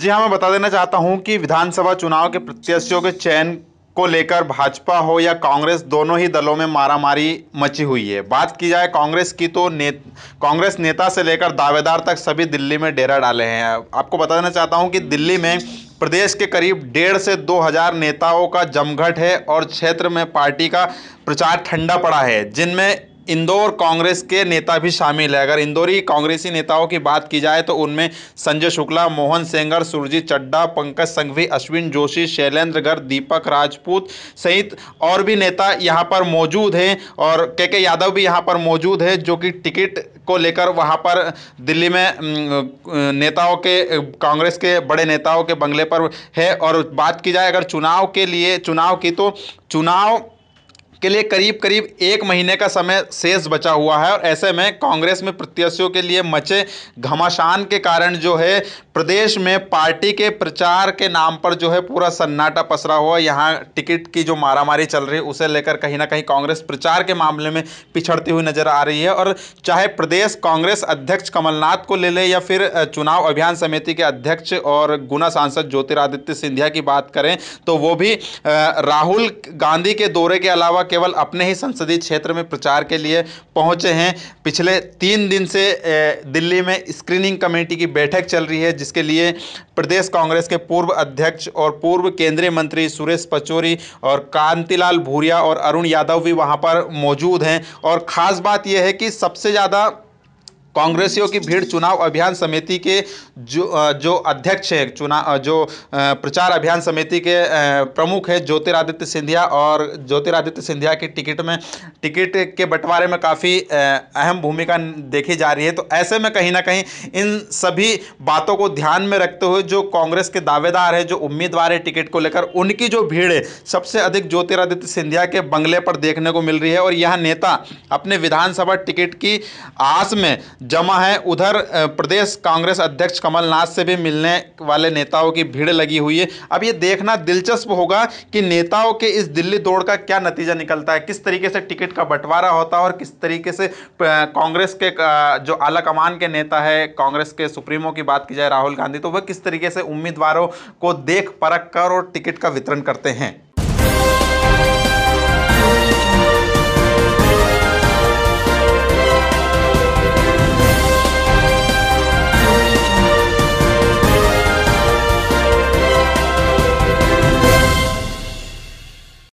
जी हाँ मैं बता देना चाहता हूँ कि विधानसभा चुनाव के प्रत्याशियों के चयन को लेकर भाजपा हो या कांग्रेस दोनों ही दलों में मारामारी मची हुई है बात की जाए कांग्रेस की तो ने कांग्रेस नेता से लेकर दावेदार तक सभी दिल्ली में डेरा डाले हैं आपको बता देना चाहता हूँ कि दिल्ली में प्रदेश के करीब डेढ़ से दो हजार नेताओं का जमघट है और क्षेत्र में पार्टी का प्रचार ठंडा पड़ा है जिनमें इंदौर कांग्रेस के नेता भी शामिल है अगर इंदौरी कांग्रेसी नेताओं की बात की जाए तो उनमें संजय शुक्ला मोहन सेंगर सुरजीत चड्डा पंकज संघवी अश्विन जोशी शैलेंद्र गर्ग दीपक राजपूत सहित और भी नेता यहाँ पर मौजूद हैं और के के यादव भी यहाँ पर मौजूद है जो कि टिकट को लेकर वहाँ पर दिल्ली में नेताओं के कांग्रेस के बड़े नेताओं के बंगले पर है और बात की जाए अगर चुनाव के लिए चुनाव की तो चुनाव के लिए करीब करीब एक महीने का समय शेष बचा हुआ है और ऐसे में कांग्रेस में प्रत्याशियों के लिए मचे घमासान के कारण जो है प्रदेश में पार्टी के प्रचार के नाम पर जो है पूरा सन्नाटा पसरा हुआ यहाँ टिकट की जो मारामारी चल रही है उसे लेकर कहीं ना कहीं कांग्रेस प्रचार के मामले में पिछड़ती हुई नजर आ रही है और चाहे प्रदेश कांग्रेस अध्यक्ष कमलनाथ को ले ले या फिर चुनाव अभियान समिति के अध्यक्ष और गुना सांसद ज्योतिरादित्य सिंधिया की बात करें तो वो भी राहुल गांधी के दौरे के अलावा केवल अपने ही संसदीय क्षेत्र में प्रचार के लिए पहुंचे हैं पिछले तीन दिन से दिल्ली में स्क्रीनिंग कमेटी की बैठक चल रही है जिसके लिए प्रदेश कांग्रेस के पूर्व अध्यक्ष और पूर्व केंद्रीय मंत्री सुरेश पचौरी और कांतिलाल भूरिया और अरुण यादव भी वहाँ पर मौजूद हैं और ख़ास बात यह है कि सबसे ज़्यादा कांग्रेसियों की भीड़ चुनाव अभियान समिति के जो जो अध्यक्ष हैं चुनाव जो प्रचार अभियान समिति के प्रमुख हैं ज्योतिरादित्य सिंधिया और ज्योतिरादित्य सिंधिया की टिकट में टिकट के बंटवारे में काफ़ी अहम भूमिका देखी जा रही है तो ऐसे में कहीं ना कहीं इन सभी बातों को ध्यान में रखते हुए जो कांग्रेस के दावेदार है जो उम्मीदवार है टिकट को लेकर उनकी जो भीड़ है सबसे अधिक ज्योतिरादित्य सिंधिया के बंगले पर देखने को मिल रही है और यह नेता अपने विधानसभा टिकट की आस में जमा है उधर प्रदेश कांग्रेस अध्यक्ष कमलनाथ से भी मिलने वाले नेताओं की भीड़ लगी हुई है अब ये देखना दिलचस्प होगा कि नेताओं के इस दिल्ली दौड़ का क्या नतीजा निकलता है किस तरीके से टिकट का बंटवारा होता है और किस तरीके से कांग्रेस के जो आला कमान के नेता है कांग्रेस के सुप्रीमो की बात की जाए राहुल गांधी तो वह किस तरीके से उम्मीदवारों को देख परख कर और टिकट का वितरण करते हैं